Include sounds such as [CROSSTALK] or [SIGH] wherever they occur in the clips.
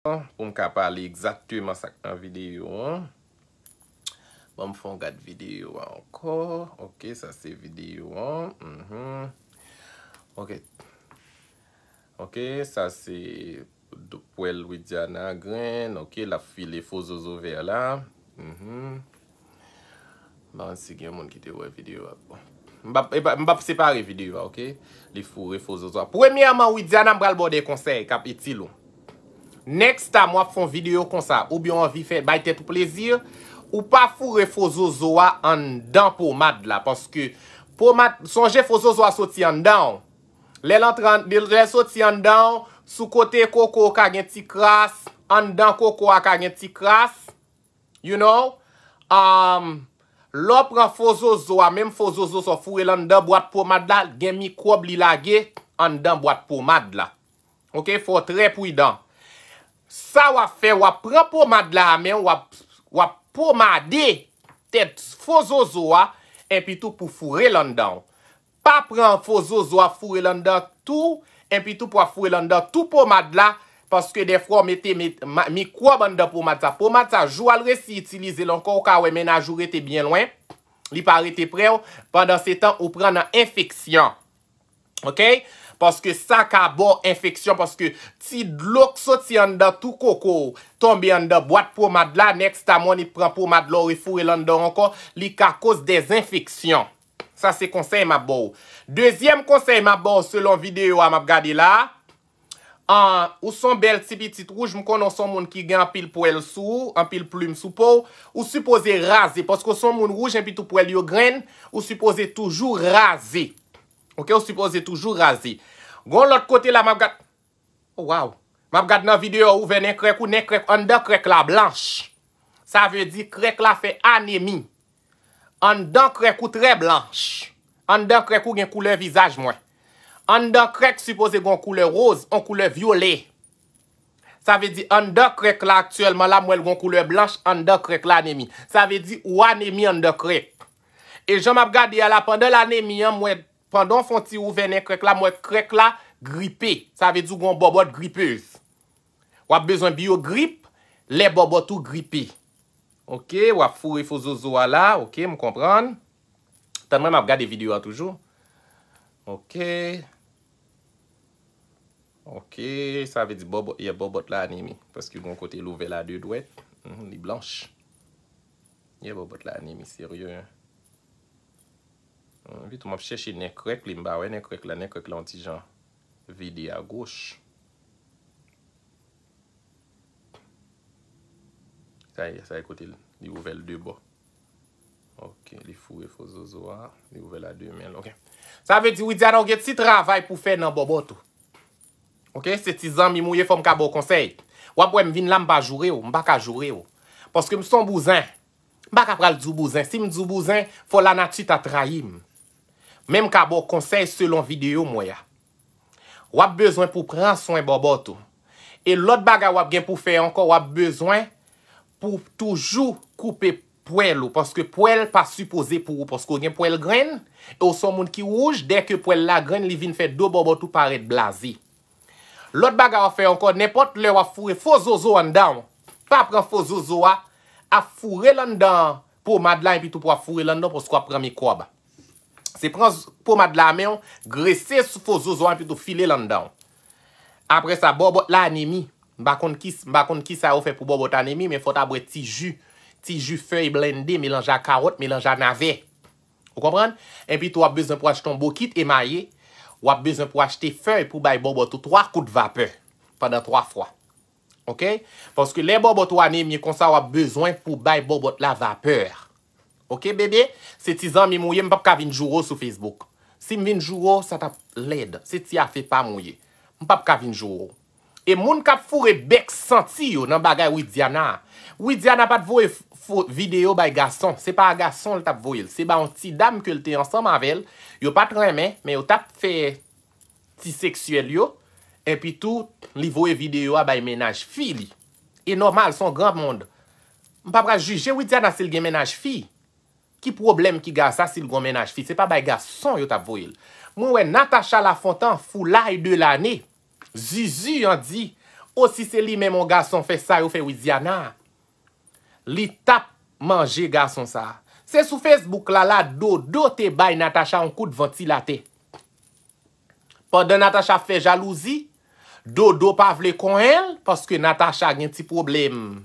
Pou m ka pali exaktou masak nan videyo an Ba bon, m fongat videyo an anko Ok, sa se videyo an mhm. Ok Ok, sa se Dupwel widjana gren Ok, la fili fozozo ver la Mbap mhm. bon, bon. e separe videyo an Ok, li fure fozozo Premiyaman widjana m bral bo de konsey Kap iti lon Next a mwa fon video kon sa. Ou bi yon vi fe bayte tout plezir. Ou pa fure foso zoa an dan pomad la. Paske sonje foso zoa soti an dan. Le lantran del re soti an dan. Sou kote koko ak agen ti kras. An dan koko ak agen ti kras. You know. Um, Lopran foso zoa. Mem foso zoa son fure lan dan boat pomad la. Gen mi kwa blilage an dan boat pomad la. Ok. Fote repuy dan. Sa wap fe, wap pran pomade la a men, wap pomade tet fozozo a, en pi tou pou fure lan dan. Pa pran fozozo a fure lan dan tou, en pi tou pou fure lan dan tou pomade la, paske defro mette mi kwa ban dan pomade la. Pomade la, jou alre si itilize lankon, kwa wè men a jou rete bien lwen, li pa rete pre ou, pandan se tan ou pran nan infeksyon. Ok? Paske sa ka bo infeksyon. Paske ti dlok so ti an da tou koko. Tombe an da boat pou madla. Nek staman i pran pou madlo. Ou i fure lan da anko. Li ka kos des infeksyon. Sa se konsey ma bo. Dezyem konsey ma bo. Selon video a map gade la. Ou son bel tipi tit ruj. M konon son moun ki gen apil poel sou. Ampil plume sou pou. Ou supose raze. Paske ou son moun ruj. Ampil tou poel yo gren. Ou supose toujou raze. Ok, ou suppose toujou razi. Gon l'ot kote oh, la, mab gat... Wow! Mab gat nan videyo ouve nen krekou, nen krekou. An da krek la blanche. Sa ve di krek la fe anemi. An da krekou tre blanche. An da krekou gen koule visaj mwen. An da krek suppose gon koule rose, an koule viole. Sa ve di an da krek la aktuelman la mwen gon koule blanche, an da krek la anemi. Sa ve di ou anemi an de krek. E jom mab gat di ala pandel anemi yon mwen... Pandan fon ti ou venen krek la, mwen krek la gripe. Sa ve di ou gwen bobot gripez. Wap bezon bi yo grip, le bobot ou gripe. Ok, wap fure fwo zozo wala, ok, mwen kompran. Tan mwen map gade video an toujou. Ok. Ok, sa ve di bobot, ye bobot la anemi. Pas ki yon kote louvela de dwet, li blanche. Ye bobot la anemi, seryoun. Vit ou m ap chèche nen krek li m bawe, nen krek la, nen krek la an ti jan vide a gòsh. Sa yè, sa yè kote, li ouvel de bo. Ok, li fure fò zozo a, li ouvel a de men. Sa vè di wè di an an gè ti travay pou fè nan bo bot ou. Ok, se ti zan mi mou ye fò m ka bo konsey. Wap wè m vin lam ba jure ou, m baka jure ou. Poske m son bouzèn, m baka pral djou bouzèn. Si m djou bouzèn, fò lana chita tra yi m. Mem ka bo konsey selon videyo mwaya. Wap bezwen pou pran sonye bobot ou. E lot baga wap gen pou fè ankon wap bezwen pou toujou koupe pwel ou. Paske pwel pa suppose pou ou. Paske gen pwel gren. E ou son moun ki wouj. Dèk ke pwel la gren li vin fè do bobot ou paret blazi. Lot baga wap fè ankon. Nèpot lè wap fure fozozo an dan. Pa pran fozozo a. A fure lan dan pou madlan. E pi tou pou a fure lan dan. Paske wap pran mikwaba. Se prons pou mat la men, gresè sou fò zozoan pi tou file landan. Apre sa, bobot la anemi. Mbakon ki sa ou fe pou bobot anemi, men fota bwe ti ju. Ti ju fey blendé, menanja karot, menanja navè. Ou kompran? En pi tou wap bezan pou acheton bokit emaye. Wap bezan pou achete fey pou bay bobot ou 3 kout vapeur. Fada 3 fwa. Ok? Foske le bobot ou anemi konsa wap bezan pou bay bobot la vapeur. Ok bebe, se ti zan mi mouye, m pap ka vinjouro sou Facebook. Si m vinjouro, sa tap led, se ti a fe pa mouye. M pap ka vinjouro. E moun kap fure bek santi yo nan bagay Ouidiana. Ouidiana pat vowe video bay gason, se pa a gason l tap vowe. Se ba an ti dam ke l te ansan mavel, yo pat remen, me yo tap fe ti seksuel yo, epi tou li vowe video bay menaj fi li. E normal, son granp moun. M pap ra juje Ouidiana se l gen menaj fi li. Ki problem ki ga sa si l gwen menaj fi? Se pa bay gason yo tap voyel. Mwen, Natacha la fontan fulay de l ane. Zizu yon di. O si se li men mwen gason fe sa yo fe wiziana. Li tap manje gason sa. Se sou Facebook la la, dodo te bay Natacha an kout vantilate. Pa de Natacha fe jalouzi, dodo pa vle kon el, paske Natacha gen ti problem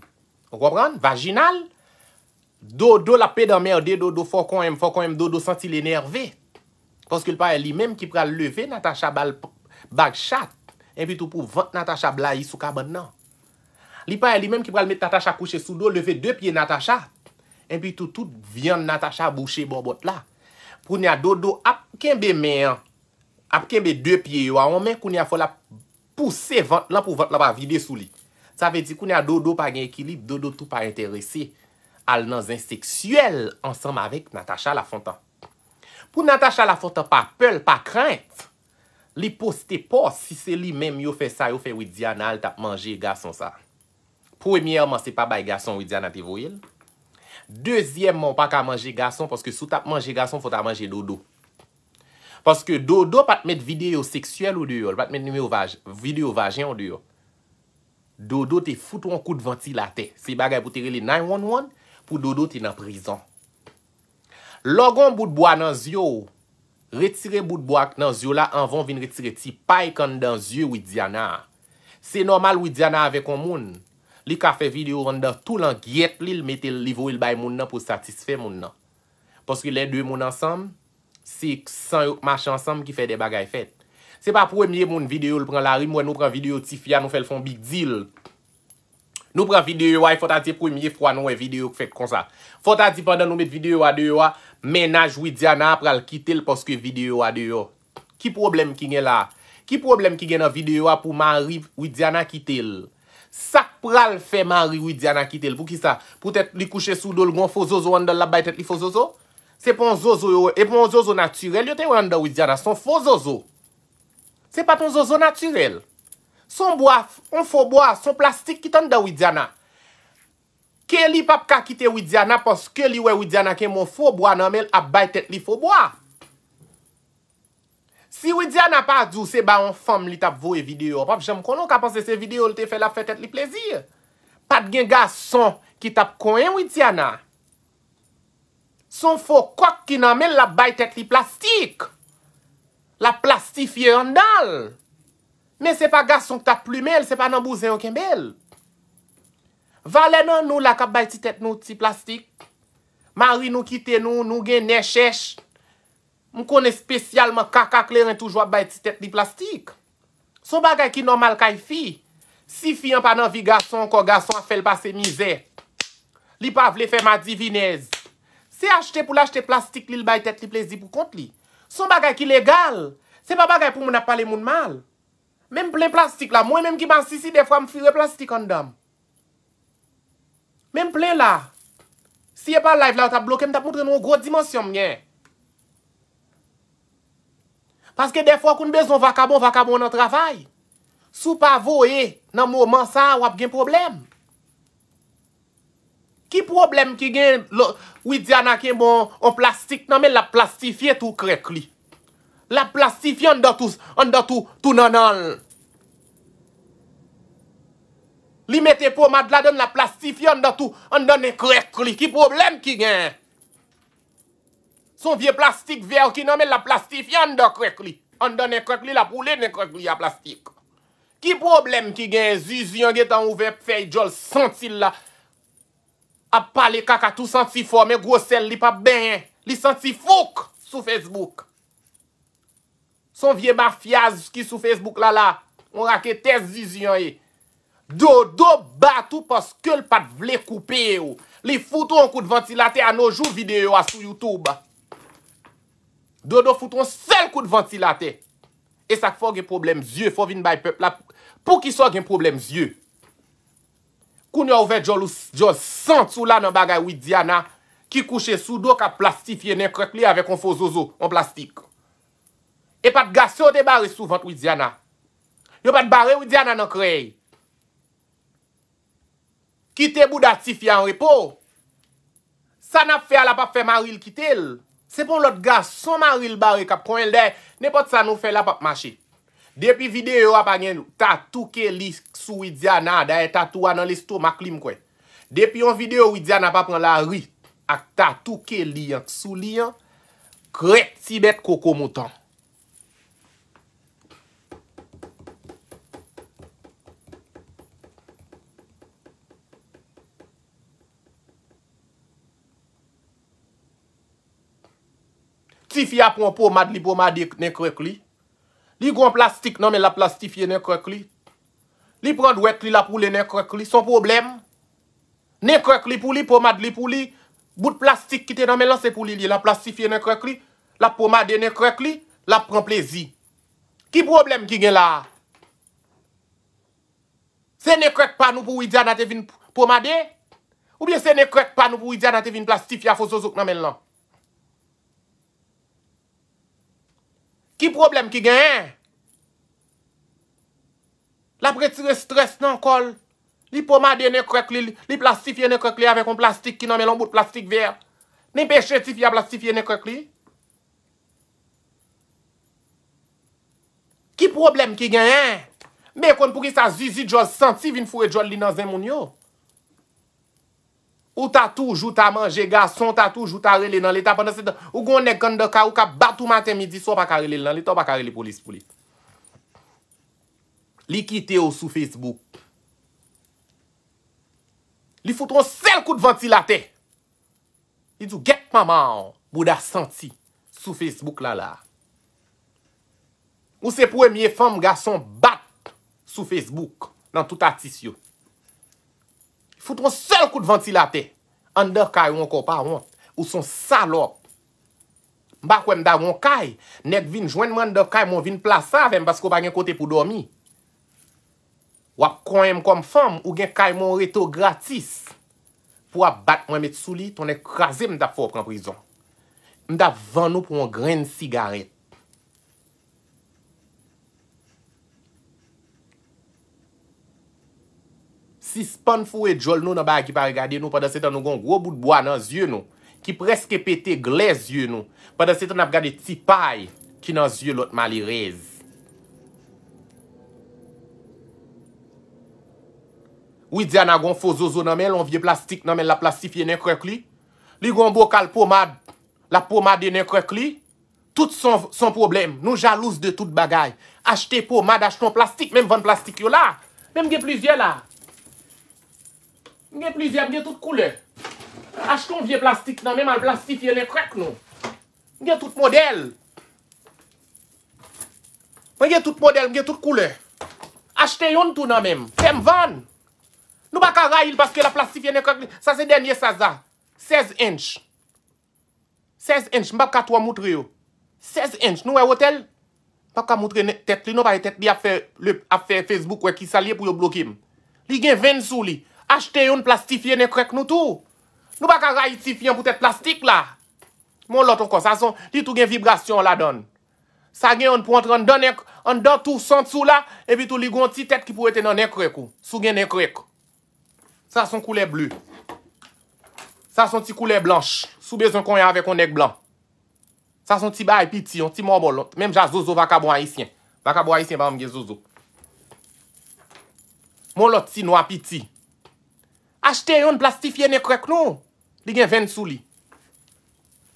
vaginal. Dodo la pe damerde, dodo fokon em, fokon em, dodo senti l enerve. Koske l pa e li menm ki pral leve Natacha bag chat. En pi tou pou vant Natacha bla yi sou kabad nan. Li pa e li menm ki pral met Natacha kouche sou do, leve de pye Natacha. En pi tou tout vyan Natacha bouché bon bot la. Pou ni a dodo ap kenbe mer, ap kenbe de pye yo, an men kou ni a fol ap pousse vant lan pou vant lan pa vide sou li. Sa ve di kou ni a dodo pa gen ekili, dodo tou pa enterese. al nan zin seksuel ansam avek Natacha la fontan. Pou Natacha la fontan pa pel, pa kreint, li poste pa si se li menm yo fe sa yo fe widyan al tap manje gason sa. Premiyer man se pa bay gason widyan an te voyel. Dezyem man pa ka manje gason, poske sou tap manje gason, fot a manje dodo. Poske dodo pat met videyo seksuel ou diyo, pat met videyo vajen ou diyo. Dodo te foute wankou de vanti la te. Se bagay pou tere li 911, pou dodo ti nan prizon. Logon bout bo ak nan zyo, retire bout bo ak nan zyo la, an von vin retire ti, pay kan nan zyo ou i djana. Se normal ou i djana ave kon moun. Li kafe videyo randa tou lank yet li, metel li vou il bay moun nan pou satisfè moun nan. Poske lè dwe moun ansam, se ksan yon mach ansam ki fè de bagay fèt. Se pa premier moun videyo l pran la rim, mwen nou pran videyo ti fya nou fè l fon big deal. Nou pran videyo a, e fota di premier fwa nou e videyo k fèt kon sa. Fota di pandan nou met videyo a deyo a, menaj Ouidiana wi ap pral kitel poske videyo a deyo. Ki problem ki gen la? Ki problem ki gen la videyo a pou mari Ouidiana wi kitel? Sak pral fè mari Ouidiana wi kitel pou ki sa? Poutet li kouche sou do l gwen fò zozo an do la bay tet li fò zozo? Se pon zozo yo, e pon zozo naturel yo te an do Ouidiana son fò zozo. Se pa ton zozo naturel? Son bwa, on fwo bwa, son plastik ki tan da widyana. Ke li pap kakite widyana pos ke li we widyana ke mon fwo bwa nanmel ap bay tet li fwo bwa. Si widyana pa djou se ba on fam li tap vowe video, pap jem konon ka pose se video li te fe la fetet li plezir. Pat gen gas son ki tap kwen widyana. Son fwo kwa ki nanmel la bay tet li plastik. La plastifiye yon dal. Men se pa gason ki ta plume el, se pa nan bouze yon ken bel. Vale nan nou la kap bay ti tet nou ti plastik. Mari nou kite nou, nou gen necheche. Mou konen spesyalman kaka kleren toujwa bay ti tet di plastik. Son bagay ki normal kay fi. Si fi an pa nan vi gason, kon gason an fel pa se mize. Li pa vle fe ma divinez. Se achete pou l'achete plastik li l bay tet li plezi pou kont li. Son bagay ki legal. Se pa bagay pou moun ap pale moun mal. Menm plen plastik la, mwen menm ki bansisi defwa m fire plastik an dam. Menm plen la. Si e pa live la ou ta bloke, m tap moutre nou gro dimensyon m nye. Paske defwa koun bezon vakabon, vakabon nan travay. Sou pa vo e nan mou mansa wap gen problem. Ki problem ki gen widya nan kem bon plastik nan men la plastifiye tou krek li. La plastifiye an da tou nan anl. Li mette pomad la, don non, la plastifi an do tou, an don ne krekli. Ki problem ki gen? Son vie plastik ver ki nan men la plastifi an do krekli. An don ne krekli la pou le ne krekli a plastik. Ki problem ki gen? Zizi yon gen tan ouve pfej, jol senti la. A pa le kaka tou senti fo, men gosel li pa ben. Li senti fok sou Facebook. Son vie mafya ziki sou Facebook la la, on rakete zizi yon e. Dodo bat ou paske l pat vle koupe ou. Li foutou an kout ventilate an nou jou videyo a sou YouTube. Dodo foutou an sel kout ventilate. E sak fò gen problem zye. Fò vin bay pepla pou ki fò gen problem zye. Koun yo ouve jol sent sou la nan bagay Ouidiana ki kouche sou do ka plastifiye nen krek li ave kon fò zozo an plastik. E pat gase ou te bare sou vant Ouidiana. Yo pat bare Ouidiana nan kreye. Kite bou dati fya an repo. Sa nap fe alap ap fe maril kite el. Se pon lot ga, son maril bare kap kwen el de, ne pot sa nou fe alap ap mache. Depi videyo ap a gen nou, tatouke li ksou widya na, da e tatou anan listou maklim kwen. Depi yon videyo widya na ap ap an la rip, ak tatouke li an, ksou li an, kret si bet koko motan. Plastifiya pon pomade li pomade nan krek li. Li gwen plastik nan men la plastifiye nan krek li. Li pran dwek li la poule nan krek li. Son problem. Nan krek li pou li pomade li pou li. Bout plastik ki te nan men lan se pou li li la plastifiye nan krek li. La pomade nan krek li. La pran plezi. Ki problem ki gen la? Se nan krek pa nou pou widya nan te vin pomade? Ou bien se nan krek pa nou pou widya nan te vin plastifiya fosouzouk nan men lan? Ki problem ki gen yè? La pretire stres nan kol, li pomade yè ne krek li, li plastifiye ne krek li avèk yon plastik ki nan mè lombou de plastik vèr. Ni peche ti fya plastifiye ne krek li. Ki problem ki gen yè? Mè kon pou ki sa zizi jol santi vin fwe jol li nan zè moun yo. Ou ta touj ou ta manje gason, ta touj ou ta rele nan lè, ta pandan se dan. Ou gounen gande ka, ou ka bat ou maten midi, so pa ka rele nan lè, to pa ka rele polis pou lè. Li kite ou sou Facebook. Li foute ou sel kout ventilate. Li djou get maman, mou da senti sou Facebook lan la. Ou se pou emye fam gason bat sou Facebook nan touta tisyot. Fout mwen sel kout ventilate. An der kay wanko pa want. Ou son salop. Mbak wè mda wankay. Nèk vin jwen mwen der kay mwen vin plasa vèm. Basko bagen kote pou dormi. Wap kwen m konm fom. Ou gen kay mwen reto gratis. Pou wap bat mwen met souli. Ton ek krasi mda fopre an prizon. Mda van nou pou mwen gren sigaret. Si span fwe djol nou nan baye ki pa regade nou, padase tan nou gon gro bout bwa nan zye nou, ki preske pete glaz zye nou, padase tan nap gade ti paye ki nan zye lot mali rez. Ou i dze an a gon fwo zozo nan men, lon vie plastik nan men, la plastik ye nen krek li, li gon bokal pomade, la pomade ye nen krek li, tout son problem, nou jalouse de tout bagay, achete pomade, achete plastik, menm van plastik yo la, menm gen plu vie la, Nge plizèm, nge tout koule. Ache ton vie plastik nan mèm, al plastifiye ne krek nou. Nge tout model. Nge tout model, nge tout koule. Ache te yon tou nan mèm. Fèm van. Nou baka rayil paske la plastifiye ne krek. Sa se denye sa za. 16 inch. 16 inch. Mbaka to a moutre yo. 16 inch. Nou e hotel. Mbaka moutre tet li. Mbaka moutre tet li a fè Facebook wè ki sa liye pou yo blokim. Li gen 20 sou li. Ajte yon plastifiye nekrek nou tou. Nou baka raytifiye pou tèt plastik la. Mon lot ankon, sa son li tou gen vibrasyon la don. Sa gen yon pou antre an don tou sansou la, ebi tou li goun ti tèt ki pou ete nan nekrek ou. Sou gen nekrek. Sa son koule blu. Sa son ti koule blanche. Sou bezon kon yon avek on nek blan. Sa son ti bay pi ti, on ti mò bolon. Mem jaz zozo vakabwa isyen. Vakabwa isyen va mge zozo. Mon lot ti nou api ti. Ache ten yon plastifiye ne krek nou. Li gen ven sou li.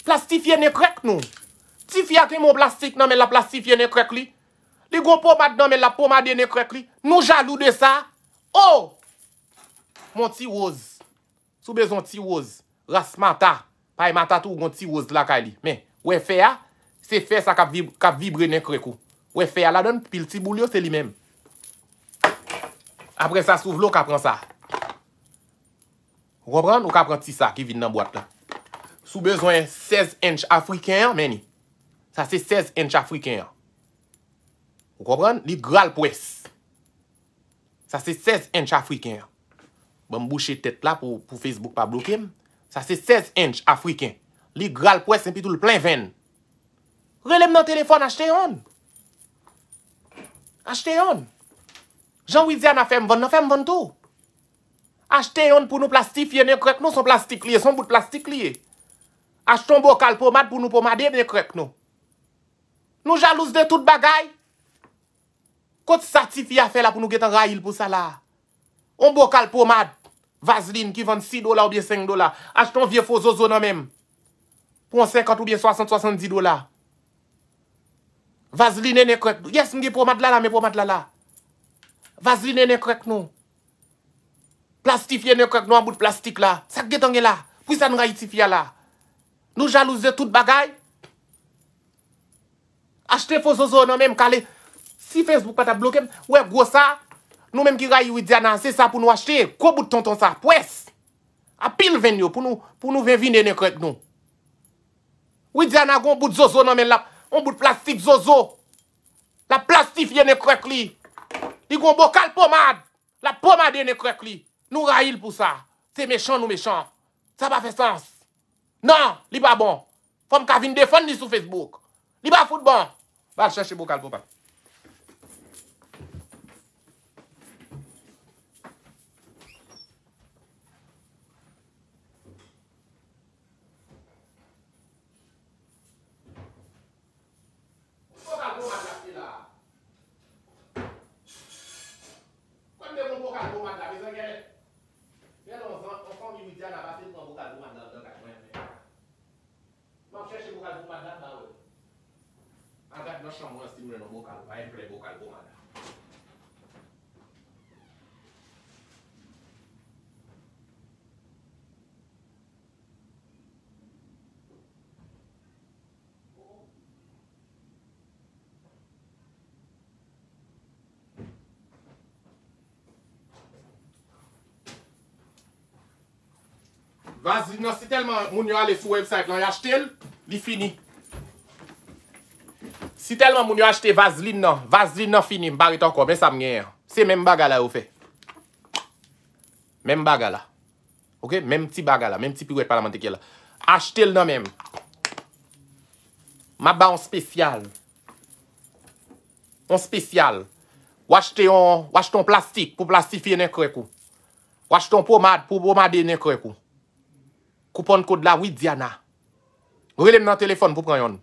Plastifiye ne krek nou. Tifiye ki moun plastik nan men la plastifiye ne krek li. Li goun pomade nan men la pomade ne krek li. Nou jalou de sa. Oh! Mon ti wouz. Sou bezon ti wouz. Ras mata. Pay mata tou goun ti wouz lakay li. Men, we fe ya. Se fe sa kap vibre ne krek ou. We fe ya la don pil ti boulyo se li men. Apre sa sou vlo kapran sa. Ou kapran ti sa ki vide nan boate la? Sou bezwen 16 inch afriken ya, meni. Sa se 16 inch afriken ya. Ou kapran? Li gra lpwes. Sa se 16 inch afriken ya. Ba m bouche tet la pou Facebook pa blokem. Sa se 16 inch afriken. Li gra lpwes en pi tou lplein ven. Relè m nan telefon, achete yon. Achete yon. Jan Ouidia nan fem ven, nan fem ven tou. Ajte yon pou nou plastifiye ne krek nou, son plastik liye, son bout plastik liye. Ajte yon bokal pomade pou nou pomade e, ne krek nou. Nou jalouse de tout bagay. Kote sartifiye afe la pou nou gete rayil pou sa la. Yon bokal pomade, vaseline ki vende 6 dola ou bie 5 dola. Ajte yon vie foso zo nan mem. Pon 50 ou bie 60, 70 dola. Vaseline e ne krek nou. Yes, mge pomade la la, mge pomade la la. Vaseline e ne krek nou. Plastifiye nekrek nou an bout plastik la. Sak getan gen la. Pou sa nou ray ti fia la. Nou jalouse tout bagay. Achete fos zozo nan men kalen. Si Facebook pata blokem. Ouè gwo sa. Nou men ki rayi widyana. Se sa pou nou achete. Kou bout tonton sa. Pwes. A pil ven yo. Pou nou ven vin nekrek nou. Widyana kon bout zozo nan men la. On bout plastik zozo. La plastifiye nekrek li. Di kon bo kal pomade. La pomade nekrek li. Nou ra il pou sa. Se mechon nou mechon. Sa pa fe sans. Nan, li ba bon. Fom kavin defon ni sou Facebook. Li ba foud bon. Bal chache bokal pou pa. Vazilin non, nan, se telman moun yo ale sou website lan, non, yi achete l, li fini. Se telman moun yo achete vazilin nan, vazilin non, nan fini, mbari ton kon, mwen sa mwenye, se menm bagala ou fe. Menm bagala. Ok, menm ti bagala, menm ti piwet panaman teke la. Achete l nan menm. Maban an spesyal. An spesyal. Ou achete yon, ou achete yon plastik pou plastifi yon ekre kou. Ou achete yon pomade pou pomade yon ekre kou. pou pon kode la Ouidiana. Rile nan telefon pou pran yon.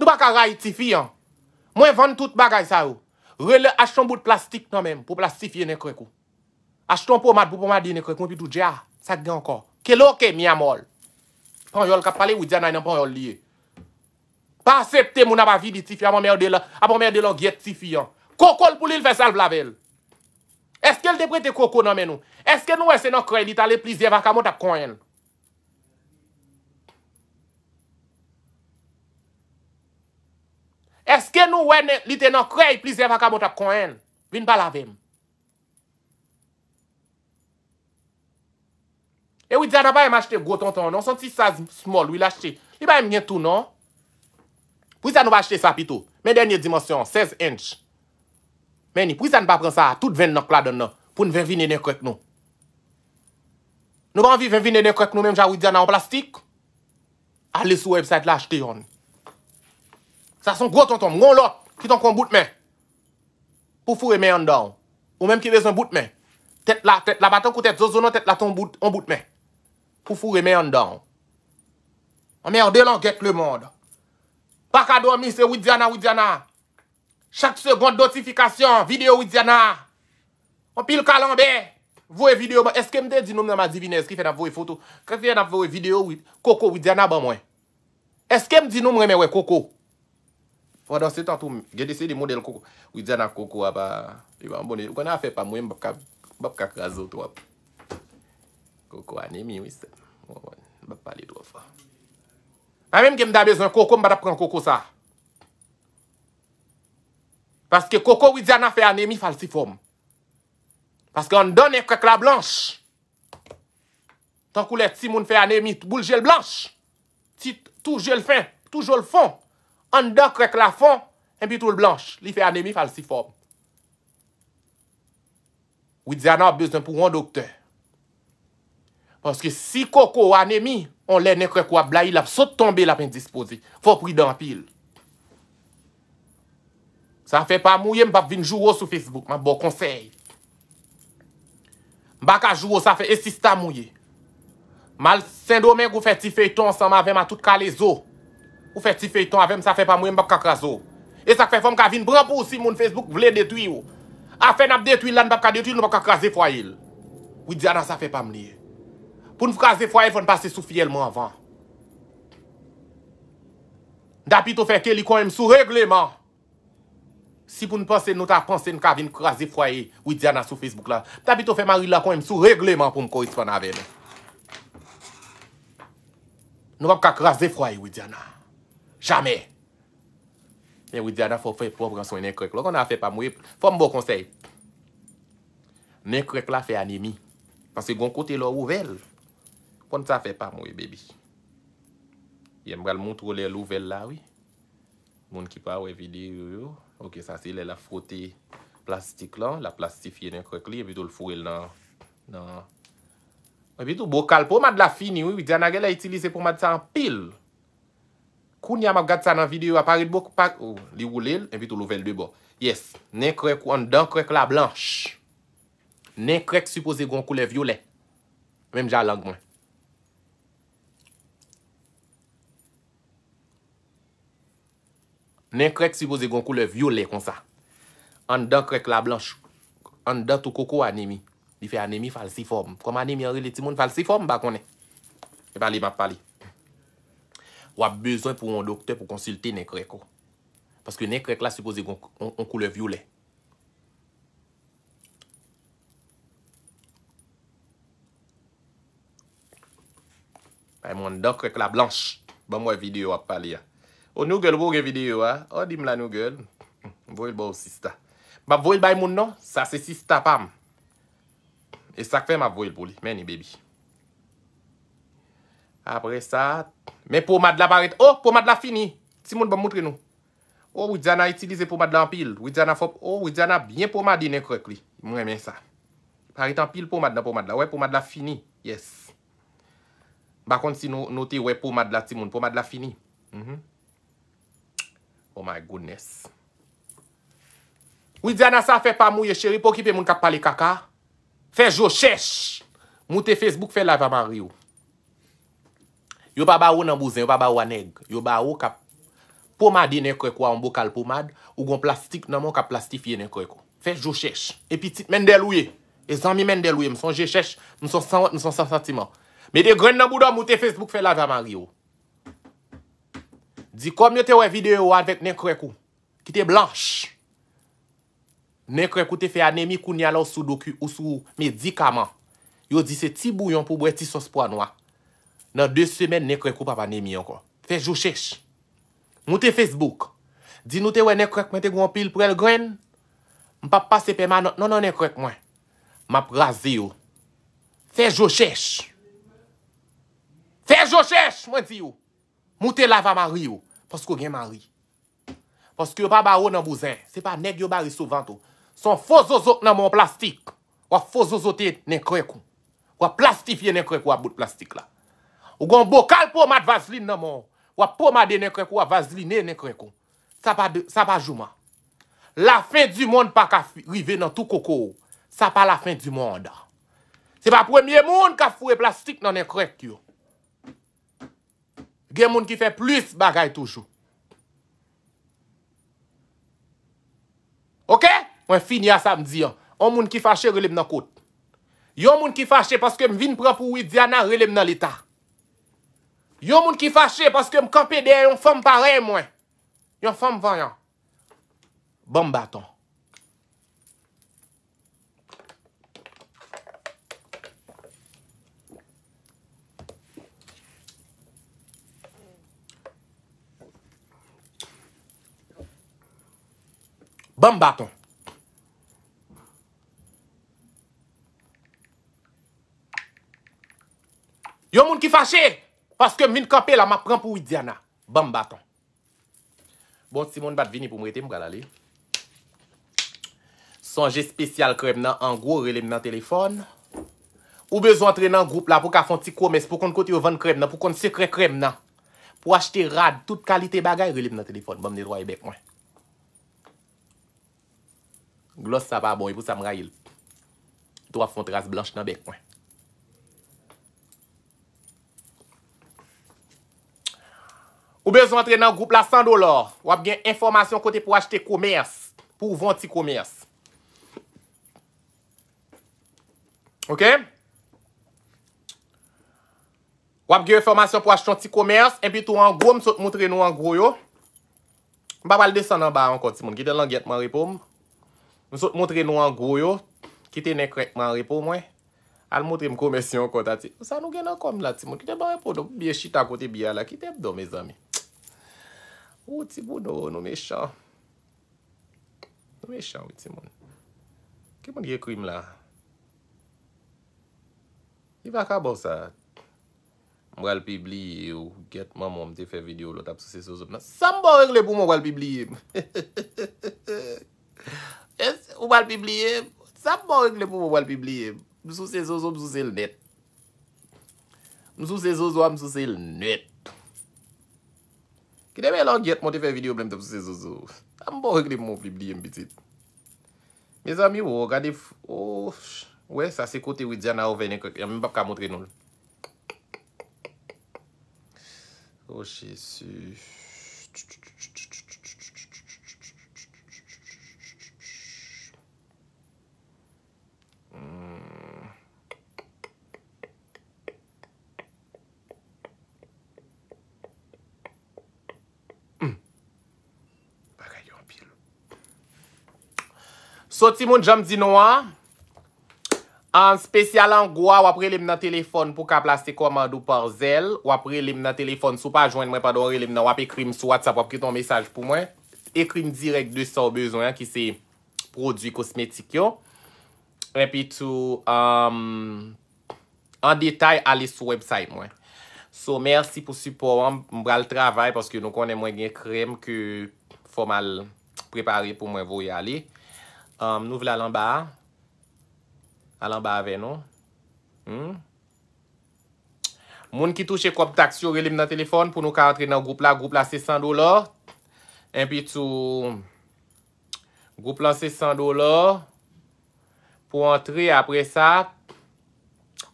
Nou baka ray tifi an. Mwen vande tout bagay sa yo. Rile ashton oh. bout plastik nan men pou plastifiye ne kwekou. Oh. Ashton pomad pou pomadi ne kwekou. Mwen pi tou dja, sak gen an kon. Kelo ke mi amol. Pan yon kap pale Ouidiana nan pan yon liye. Pa septe moun ap avini tifi ap omende lor gye tifi an. Kokol pou li l fe sal blavel. Eske l deprete koko nan men nou? Eske nou ese nan kre li tale plizye vaka mot ap kon yon? Eske nou wè lite nan kre yi pliz eva ka mout ap kon en? Vin bal avèm. E wè diyan apay mwen achete go ton ton. Non son ti saz small wè l'achete. Li bay mwen yen tou non? Pwè diyan nou wè achete sa pi tou. Men denye dimosyon, 16 inch. Meni, pwè diyan nou wè pren sa, tout ven nan kladon nan, pou nou ven vin ene krek nou. Nou ban vi ven vin ene krek nou, men mwen jan wè diyan nan plastik. Ale sou website la achete yon. Pwè diyan nou wè. Sa son gwo ton ton, mwen lot, ki ton kon bout men. Pou fure men yon down. Ou menm ki vezon bout men. Tet la, tet la baton kou tet zozono, tet la ton bout men. Pou fure men yon down. A me yon delan get le moun. Pak a do misi, widjana, widjana. Chak se gond dotifikasyon, video widjana. O pil kalan be. Vowe video, eske m de di noum nan ma divinez ki fe nan vowe foto. Ki fe nan vowe video widjana, koko widjana ban mwen. Eske m di noum reme wè koko. Wadon se tan tou gede se di model koko, ou djana koko waba, yon boni, ou kon a fe pa mwen, bap kakazot wap. Koko anemi, wise. Mwen, bap pali dwe fa. A menm genm da bezan koko, mbada pren koko sa. Paske koko ou djana fe anemi, fal si fom. Paske an don ekwek la blanche. Tan kou let si moun fe anemi, boujel blanche. Ti toujel fin, toujel fon. an da krek la fon, en pi tou l blanche. Li fe anemi fal si fom. Ou di anan ap bezan pou an doktor. Panske si koko anemi, an le ne krek wap blai la, sa tombe la pen dispose. Fopri dan pil. Sa fe pa mouye, mbap vin jou ou sou Facebook, mabou konsey. Mbaka jou ou, sa fe esista mouye. Mal sendou men kou fe ti fe ton, san ma ven ma tout ka le zo. Mbaka jou ou, Ou fè ti fè y ton avèm sa fè pa mwen bak kakras ou. E sak fè fè mwen ka vin bramp ou si moun Facebook vle detui ou. A fè nap detui lan bak ka detui nou bak kakrase fwa il. Ou di anan ah, sa fè pa mwen ye. Poun fukrase fwa il fè mwen pase sou fiel mwen avan. Dapit ou fè ke li kwen m sou regleman. Si poun pense nou ta pense mwen ka vin krasi fwa il ou di anan ah, sou Facebook la. Dapit ou fè mwen ri la kwen m sou regleman pou m koristwana avèl. Nou bak kakrase fwa il ou di anan. Ah, Jamè. E wè diyan a fò fè povran son nè krek lò. Kon a fè pa mwè. Fò mbo konsey. Nè krek la fè anemi. Pan se gon kote lò ouvel. Kon sa fè pa mwè bebi. Yè mwè al moutrou lè l'ouvel la wè. Moun ki pa wè videyo. Ok, sa si lè la frote plastik lan. La plastifiye nè krek li. E vido l'fou el nan. E vido bokal pou mad la fini wè. E wè diyan a gè la itilize pou mad sa an pil. Koun ya map gade sa nan videyo aparit bok, oh, li wulel, enpi tou louvel bebo. Yes, nen krek ou an dan krek la blanche. Nen krek suppose goun koule violen. Mem jan lang mwen. Nen krek suppose goun koule violen konsa. An dan krek la blanche. An dan tou koko anemi. Di fe anemi falsiform. Koman anemi ori li ti moun falsiform ba konen? E pa li map pa li. wap bezon pou moun doktor pou konsilte nè kreko. Paske nè kreko la sepose yon koule violè. Moun dokre k la blanche. Bwam wè video wap pali ya. O nou gel wou gen video ya. O dim la nou gel. Voyl bo ou sista. Moun voyl bay moun nan, sa se sista pam. E sak fe moun voyl pou li. Meni bebi. Apre sa, men pomad la parete. Oh, pomad la fini. Simon, ba moutre nou. Oh, widjana itilize pomad la anpil. Widjana fop. Oh, widjana byen pomad inen krek li. Mwen men sa. Parete anpil pomad la, pomad la. Wè, pomad la fini. Yes. Bakon si nou note wè pomad la, Simon. Pomad la fini. Mhm. Oh my goodness. Widjana sa fe pa mouye, chéri. Po kipe moun kap pale kaka. Fe jo chesh. Moute Facebook, fe live a Mario. Yo ba ba ou nan bouzen, yo ba ba ou aneg. Yo ba ou ka pomade nen kwekwa an bokal pomade ou gon plastik nan moun ka plastifiye nen kwekwa. Fe jo chesh. E pitit mende louye. E zanmi mende louye. Mson je chesh. Mson san sentiman. Me de gren nan boudan moute Facebook fe la vaman riyo. Di kom yo te we videyo advek nen kwekwa. Ki te blansh. Nen kwekwa te fe anemi kou nyala ou sou doku ou sou medikaman. Yo di se ti bouyon pou bre ti sos po anwa. nan de semen ne kwek ou pa pa ne mi yo ko. Fe jo chesh. Moute Facebook. Di moute we ne kwek mwen te gwen pil prel gren. Mpa pa sepe man, nan nan ne kwek mwen. Map razi yo. Fe jo chesh. Fe jo chesh mwen di yo. Moute lava mari yo. Posko gen mari. Posko yo pa ba ou nan bouzen. Se pa neg yo bari souvanto. Son fozozot nan mwen plastik. Wa fozozote ne kwek ou. Wa plastifiye ne kwek ou a bout plastik la. Ou gwen bokal pou mat vazlin nan moun. Ou ap pou mat dene kreko, wap vazlin ne ne kreko. Sa pa jouman. La fin du moun pa ka rive nan tou koko. Sa pa la fin du moun. Se pa premye moun ka fwe plastik nan ne krek yo. Gen moun ki fe plus bagay toujou. Ok? Mwen fin ya samdi an. An moun ki fache relem nan kote. Yo an moun ki fache paske m vin pran pou widiana relem nan lita. Yo moun ki fache paske m kapè den yon fèm parey mwen. Yon fèm vanyan. Bon bâton. Bon bâton. Yo moun ki fache. Paske m vin kapè la, m ap pran pou widyana. Bam baton. Bon, Simon bat vini pou m rete m bral ale. Sonje spesyal krem nan, an gwo relim nan telefon. Ou bezon tre nan group la pou ka fon ti koumes, pou kon kote yo van krem nan, pou kon sekre krem nan. Po achete rad, tout kalite bagay, relim nan telefon. Bam netroye bek mwen. Glos sa ba bon, ypou e sa m rayil. To a fon teras blanche nan bek mwen. Wap gen informasyon kote pou achete komers, pou von ti komers. Wap gen informasyon pou achete ti komers, epi tou an gwo, msot mwotre nou an gwo yo. Mbap al desan an bar an konti, mwen gite lanket man repoum. Msot mwotre nou an gwo yo, kite nekrek man repoum we. Al mwotre mkome syon konta ti. Mwosan nou gen an kom la ti mwen, kite bwa repou do, bie chita kote bia la, kite bdo me zami. Ou ti pou nou, nou me chan. Nou me chan ou ti moun. Ki moun ye krim la? I va ka bo sa. Mwa alpibli ou get moun mwen te fe video lo tap souse souzoum nan. San mwen regle pou mwen walpibli yim. [LAUGHS] Mwa alpibli yim. San mwen regle pou mwen walpibli yim. Mwen souse souzoum, souse l net. Mwen souse souzoum, souse l net. Ki deme elan gyet mwote fe video blem te pse se zozo. Ambo ekle mwof li bli en bitit. Me zami wou, gade f... Wè, sa se kote wè djana ou venen kòk. Yamin baka mwotre nou. O, shesu. So ti moun jom di nou an, an spesyal an gwa wapre elim nan telefon pou ka plaste komando par zel, wapre elim nan telefon sou pa jwenn mwen pa dore elim nan wap e krim sou at sa pap kri ton mesaj pou mwen, e krim direk de sou bezwen ki se prodwi kosmetik yo, repi tou an detay ale sou website mwen. So mersi pou support mwen mbra l travay paske nou konen mwen gen krem ki fò mal prepari pou mwen vou y ale. Nouvel alan ba, alan ba ave nou, hmm? moun ki touche kop taksyo relim nan telefon pou nou ka entre nan goup la, goup la 600 dolar, epi tou goup lan 600 dolar pou entre apre sa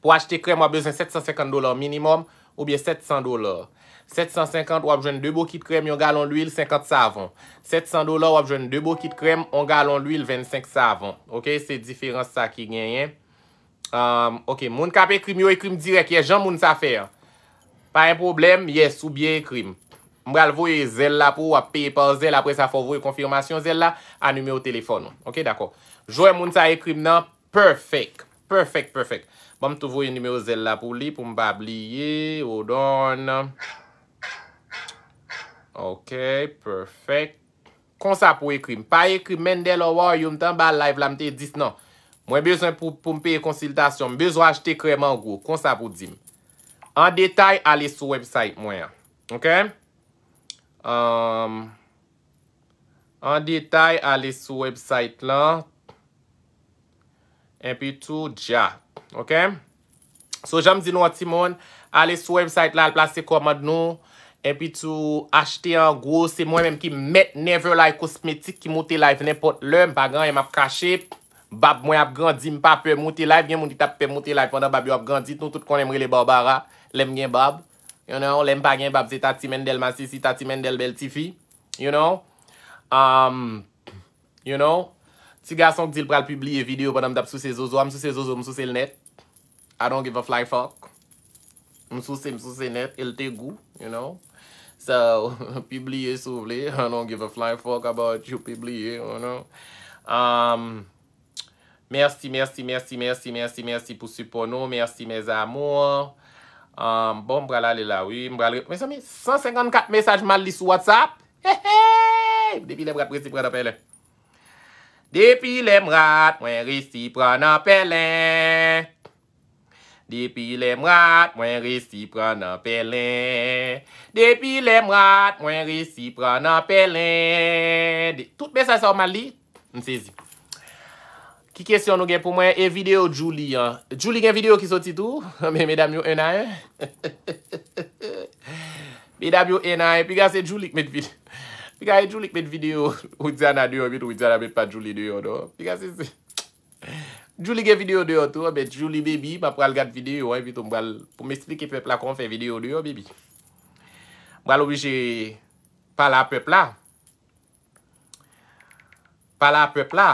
pou achete krem wap bezen 750 dolar minimum ou bie 700 dolar. 750 wap jwen 2 bokit krem, yon galon l'huil, 50 savon. 700 dolar wap jwen 2 bokit krem, yon galon l'huil, 25 savon. Ok, se diferans sa ki genyen. Um, ok, moun kap ekrim yo ekrim direk, ye jan moun sa fer. Pa yon problem, ye soubyen ekrim. Mbral vou yon zel la pou, wap pey par zel, apre sa fò vou yon konfirmasyon zel la, anume ou telefon nou. Ok, dako. Jwen moun sa ekrim nan, perfect, perfect, perfect. Bwam bon, tou vou yon nume ou zel la pou li, pou mbab li ye, odon nan. Ok, perfect. Kon sa pou ekrim? Pa ekrim, men de la wa yon tan ba live la mte dis nan. Mwen bezon pou mpe konsiltasyon. Mwen bezon achete kreman go. Kon sa pou dim? An detay, ale sou website mwen ya. Ok? Um, an detay, ale sou website la. En pi tou, ja. Ok? So, janm di nou ati moun. Ale sou website la, al plase komad nou. Ok? E pi tou achete an gwo se mwen menm ki met never like kosmetik ki mote live nepot lèm. Mpa gan, yon e ap kache, bab mwen ap gandi, mpa ap pe mote live, gen moun di tap pe mote live vanda bab yon ap gandi. Toun tout kon emre le barbara, lem gen bab. You know, lem pa gen bab, zi tatim en del masisi, tatim en del bel ti fi. You know? Um, you know? Ti gason ki dil pral publiye video banan tap sou se zozo. M sou se zozo, m sou se l net. I don't give a fly fuck. M sou se, m sou se net, el te gou. You know? So, [LAUGHS] publie sou vle. I don't give a flying fuck about you, publie. You know? Um, merci, merci, merci, merci, merci, merci pou su porno. Merci, mes amours. Um, bon, mbra lalela, oui, mbra lalela. Mwen sa mi, 154 mesaj mal li sou WhatsApp. Hey, hey! Depi le mrat, resipra na pele. Depi le mrat, resipra na pele. Depi le mrat, mwen resipran nan pelen. Depi le mrat, mwen resipran nan pelen. De, tout besan sa ou mal li? Nsezi. Ki kesyon nou gen pou mwen, e video Juli an. Juli gen video ki soti tou, men medam yo enayen. Medam yo enayen, pi gase Juli k met video. Pi gase Juli k met video, ou djana deyon bit, ou djana bet pa Juli deyon do. Pi gase se. Jou li gen videyo diyo tou, eh be jou li bebi, pa eh, pou al gat videyo, pou m'esplike pepla kon fè videyo diyo, bebi. Bo al obje pala pepla. Pala pepla.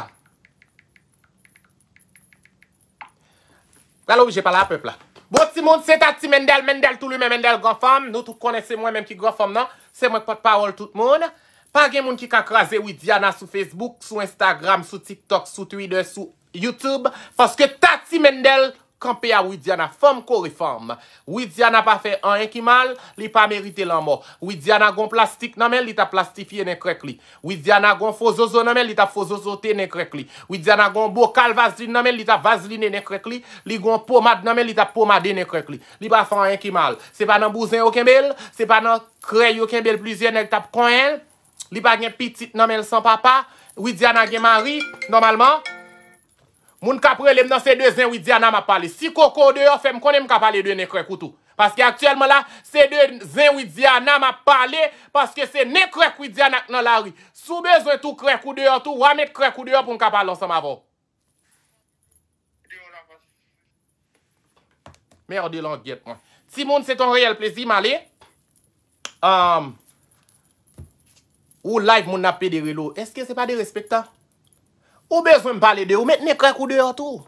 Bo al obje pala pepla. Bo si moun, se ta ti mende al, mende al tou lume, mende al granfam, nou tou kone se mwen men ki granfam nan, se mwen pot pa wol tout moun. Non? Pa gen moun ki kakraze ou Diana sou Facebook, sou Instagram, sou TikTok, sou Twitter, sou Instagram. Youtube foske Tati Mendel kampe a Ouidiana fom kore fom. Ouidiana pa fe an enkimal, li pa merite lan mo. Ouidiana gon plastik nanmen, li ta plastifiye nan krek li. Ouidiana gon fozozo nanmen, li ta fozozote nan krek li. Ouidiana gon bo kalvasli nanmen, li ta vazline nan krek li. Li gon pomade nanmen, li ta pomade nan krek li. Li pa fe an enkimal. Se pa nan bouzen yo kenbel, se pa nan krey yo kenbel plizye nan tap konen. Li pa gen pitit nanmen san papa. Ouidiana gen mari, normalman. Moun kap relem nan se de zin widja nan ma pale. Si koko de yo, fem konen me ka pale de ne krekou tou. Paske aktuelman la, se de zin widja nan ma pale, paske se ne krekou diya nan la ri. Sou bezwe tou krekou de yo tou, wame krekou de yo pou me ka pale ansan ma vo. Merde lan ghet mwen. Si moun se ton reyel plezi, ma le. Ou live moun ap pedere lo. Eske se pa de respekta? Ou bezwen m pale de ou, mette ne kwek ou de yo tou.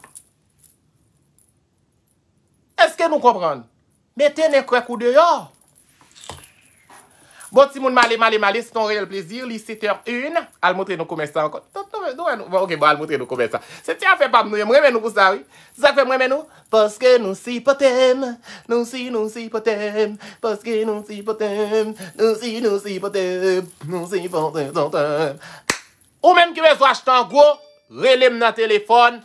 Eske nou komprande? Mette ne kwek ou de yo. Bo ti moun male male male, se ton rey el plezir, li seter un. Al motre nou koume sa ankon. E bon, ok, bo al motre nou koume sa. Se ti an fe pab nou, e mremen nou pou sa. Se sa fe mremen nou? Poske nou si potem, nou si nou si potem. Poske nou si potem, nou si nou si potem. Nou si potem. Ou menm ki vez wach tango, Relem nan telefon,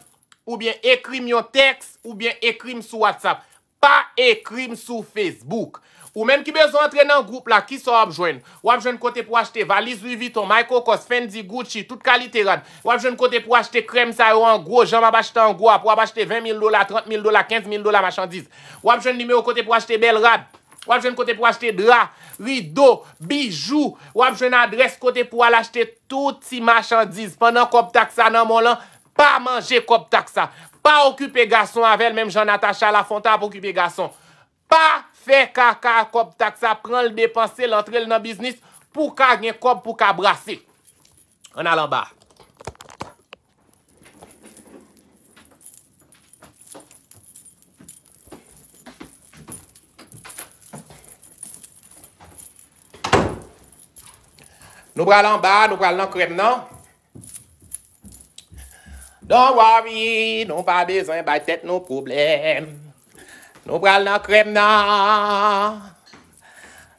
oubyen ekrim yon teks, oubyen ekrim sou WhatsApp, pa ekrim sou Facebook. Ou menm ki bezo entre nan group la, ki so abjwen, wapjwen kote pou achete valise Louis Vuitton, Michael Kors, Fendi, Gucci, tout kalite rad. Wapjwen kote pou achete krem sa yo an go, jan mabachete an go ap, wapachete 20.000 dola, 30.000 dola, 15.000 dola machandise. Wapjwen nimeyo kote pou achete bel rad. Wap jwen kote pou achete dra, rido, bijou Wap jwen adres kote pou al achete touti machandise Pendan kop taksa nan molan Pa manje kop taksa Pa okupe gason avèl Mèm jen natacha la fonta ap okupe gason Pa fe kaka kop taksa Pren l depanse l entrel nan biznis Pou ka gen kop pou ka brase An alambar Nou bral nan ba, nou bral nan krem nan. Don't worry, nou pa dezen, bay tet nou problem. Nou bral nan krem nan.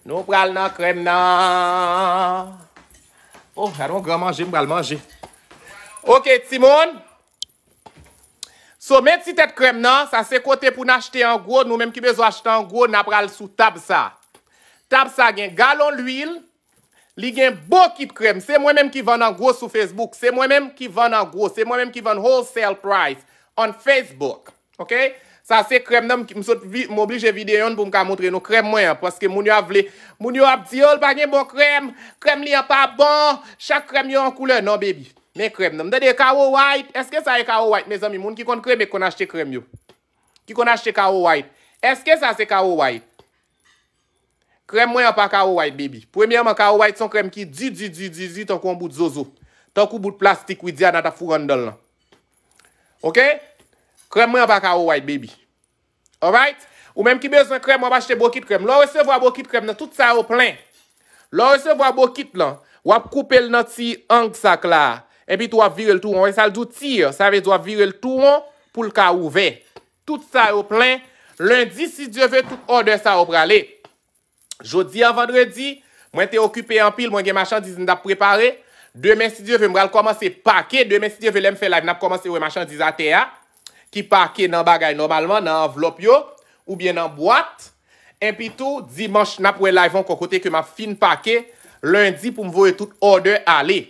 Nou bral nan krem nan. Oh, yadon kre manje, mbral manje. Ok, Timon. So, men ti tet krem nan, sa se kote pou nan achete an gwo, nou menm ki bezo achete an gwo, nan pral sou tab sa. Tab sa gen galon l'wil. Li gen bo kit krem, se mwen menm ki ven an gros sou Facebook, se mwen menm ki ven an gros, se mwen menm ki ven wholesale price on Facebook, ok? Sa se krem nan, m'oblige videyon pou mka montre nou krem mwen, paske moun yo avle, moun yo ap diol pa gen bon krem, krem li a pa bon, chak krem yo an koule, nan bebi, men krem nan. Dede kawo white, eske sa e kawo white, me zami moun, ki kon krem e kon ashte krem yo, ki kon ashte kawo white, eske sa se kawo white? Krem mwen an pa karo white baby. Premye an pa karo white son krem ki di di di di di tan kon bout zozo. Tan kon bout plastik wi di an an ta furan don lan. Ok? Krem mwen an pa karo white baby. Alright? Ou menm ki bezan krem mwen pa chete bokit krem. Lò resevwa bokit krem nan tout sa ou plen. Lò resevwa bokit lan. Wap koupe l nan ti anksak la. E pi tou ap vire l touon. Wap vire l touon pou l karo ouve. Tout sa ou plen. Lundi si je ve tout ode sa ou prale. Jodi an vendredi, mwen te okupe an pil, mwen gen machan dizen da prepare. Demen si diyo ve mbrel komanse pake, demen si diyo ve lem fe live nap komanse we machan dizate ya. Ki pake nan bagay normalman, nan envelop yo, ou bien nan boate. En pi tou, dimansh nap we live an kon kote ke ma fin pake, lundi pou mvo e tout ode ale.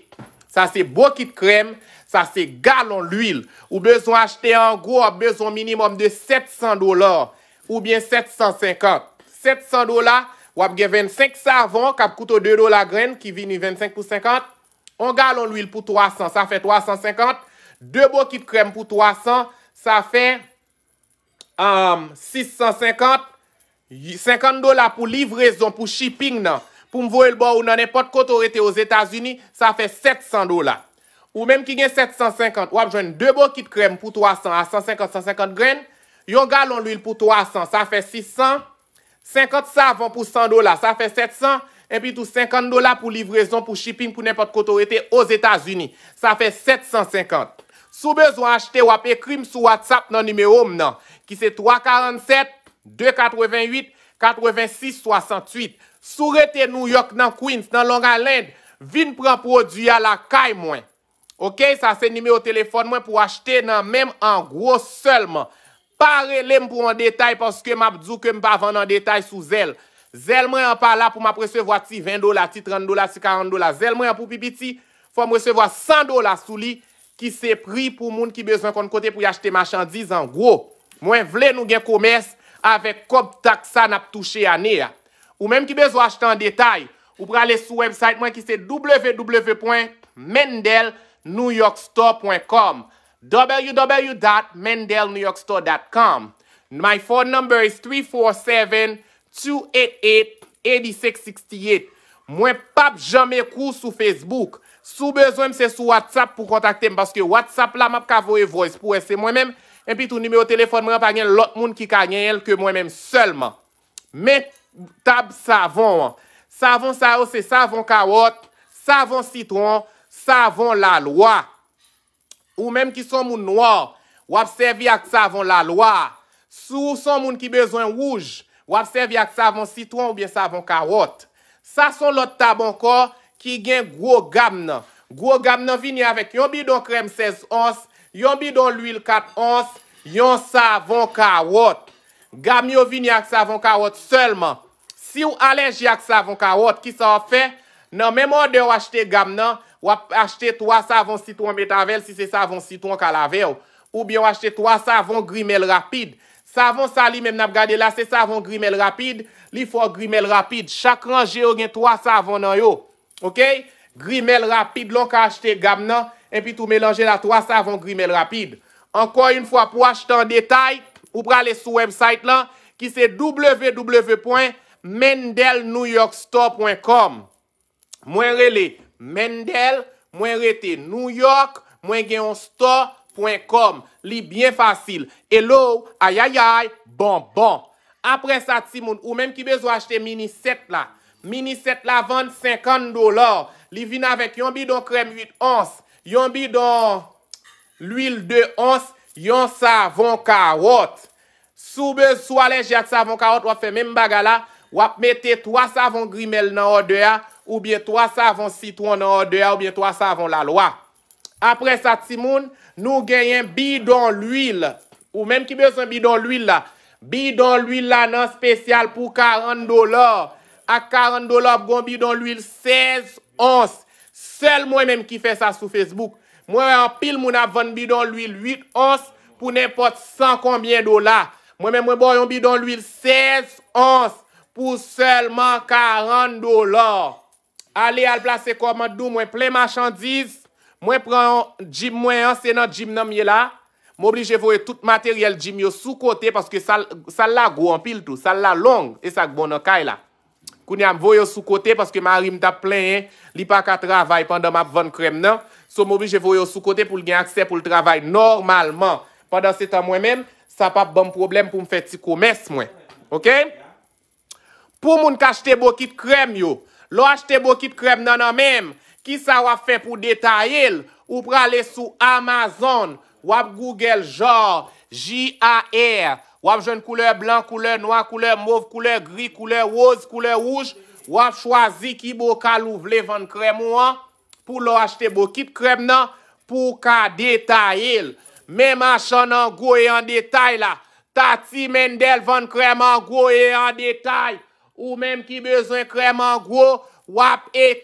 Sa se bokit krem, sa se galon l'huil. Ou bezon achete an go, bezon minimum de 700 dolar, ou bien 750, 700 dolar an. Wap gen 25 savon, kap koutou 2 do la gren, ki vin yon 25 pou 50. On galon l'huil pou 300, sa fe 350. De bo ki de krem pou 300, sa fe 650. 50 do la pou livrezon, pou shipping nan. Pou mvo el bo ou nan epot koto rete yo Zetasuni, sa fe 700 do la. Ou menm ki gen 750, wap jwen 2 bo ki de krem pou 300, a 150-150 gren. Yon galon l'huil pou 300, sa fe 600 do la. 50 savan pou 100 dola. Sa fe 700. En pi tout 50 dola pou livrezon, pou shipping, pou nèmpot koto rete os Etats-Unis. Sa fe 750. Sou bezwa achete wap e krim sou WhatsApp nan nime om nan. Ki se 347-288-8668. Sou rete New York nan Queens nan Long Island. Vin pran produya la kay mwen. Ok, sa se nime o telefon mwen pou achete nan mèm an gros selman. Pare lem pou an detay porske m ap dzou ke m pa vande an detay sou zel. Zel mwen an pa la pou m ap resevo a ti 20 dola, ti 30 dola, ti 40 dola. Zel mwen an pou pipiti pou m resevo a 100 dola sou li ki se pri pou moun ki bezon kon kote pou yachete machandiz an gro. Mwen vle nou gen komers avek kop taksa nap touche ane ya. Ou menm ki bezon achete an detay ou prale sou website mwen ki se www.mendelnewyorkstore.com www.mendelnewyorkstore.com My phone number is 347-288-8668 Mwen pap jame kou sou Facebook Sou bezon mse sou WhatsApp pou kontakte m Baske WhatsApp la map kavo e voice pou ese mwen men En pi tou nime o telefon mwen apanyen lot moun ki kanyen el ke mwen men selman Mwen tab savon Savon saos se savon kawot Savon siton Savon la lwa Ou menm ki son moun noua, wap sevi ak savan la loa. Sou son moun ki bezwen wouj, wap sevi ak savan sitwan ou bie savan karot. Sa son lot tab anko ki gen gwo gam nan. Gwo gam nan vini avek yon bidon krem 16 ans, yon bidon l'wil 4 ans, yon savan karot. Gam yo vini ak savan karot selman. Si ou aleji ak savan karot ki sa wap fe, nan menm an de wachete gam nan... Ou ap achete 3 savon citron metavel si se savon citron kalavel. Ou byon achete 3 savon grimel rapide. Savon sa li men ap gade la se savon grimel rapide. Li fo grimel rapide. Chakran je ou gen 3 savon nan yo. Ok? Grimel rapide lon ka achete gam nan. En pi tou melange la 3 savon grimel rapide. Anko yon fwa pou achete an detay. Ou pra le sou website lan. Ki se www.mendelnewyorkstore.com Mwen reley. Mendel, mwen rete New York, mwen gen yon store.com. Li bien fasil. Hello, ayayay, bon, bon. Apre sa ti moun, ou menm ki bezo achete mini set la. Mini set la vande 50 dolar. Li vin avek yon bi don krem 8 ans, yon bi don l'il 2 ans, yon savon karot. Soube sou ale jat savon karot, wap fe menm bagala, wap mette 3 savon grimel nan odea, Ou bie 3 sa avon 6, 3 nan orde, ou bie 3 sa avon la loa. Apre sa timoun, nou genyen bidon l'huil. Ou menm ki besen bidon l'huil la. Bidon l'huil la nan spesyal pou 40 dolar. A 40 dolar pou gon bidon l'huil 16 ans. Sel mwen menm ki fè sa sou Facebook. Mwen apil moun ap ven bidon l'huil 8 ans pou nepot 100 kombien dolar. Mwen menm mwen bon yon bidon l'huil 16 ans pou selman 40 dolar. Ale al plase komadou, mwen plen machandiz. Mwen pren jim mwen an, se nan jim nan miye la. Mwen bli je voye tout materyel jim yo sou kote. Paske sal la gwo an pil tou. Sal la long. E sa gwo nan kay la. Kounyan mwen voye yo sou kote. Paske mwen arim tap plen. Li pa ka travay pandan mwen apvan krem nan. So mwen bli je voye yo sou kote. Poul gen aksep pou l travay normalman. Padan se tan mwen men. Sa pa bon problem pou mwen feti komes mwen. Ok? Pou moun kajte bokit krem yo. Lo achete bo kip krem nan nan menm, ki sa wap fe pou detayil, ou prale sou Amazon, wap Google genre, J-A-R, wap jen koule blan, koule nwa, koule mouv, koule gri, koule wouz, koule wouj, wap chwazi ki bo ka louvle van krem ou an, pou lo achete bo kip krem nan, pou ka detayil. Men man chan nan goye an detay la, ta ti men del van krem an goye an detayl. Ou menm ki bezon kreman gro, wap e kreman.